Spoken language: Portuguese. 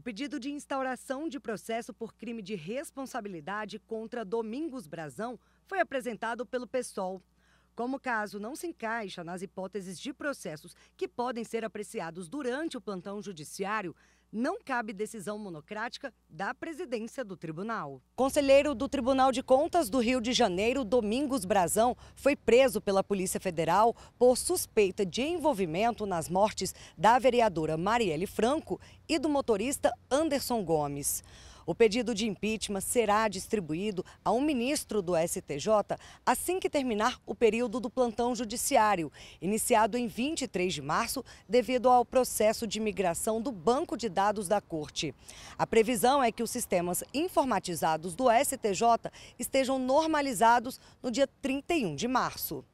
O pedido de instauração de processo por crime de responsabilidade contra Domingos Brazão foi apresentado pelo PSOL. Como o caso não se encaixa nas hipóteses de processos que podem ser apreciados durante o plantão judiciário, não cabe decisão monocrática da presidência do tribunal. Conselheiro do Tribunal de Contas do Rio de Janeiro, Domingos Brazão, foi preso pela Polícia Federal por suspeita de envolvimento nas mortes da vereadora Marielle Franco e do motorista Anderson Gomes. O pedido de impeachment será distribuído a um ministro do STJ assim que terminar o período do plantão judiciário, iniciado em 23 de março, devido ao processo de migração do banco de dados da Corte. A previsão é que os sistemas informatizados do STJ estejam normalizados no dia 31 de março.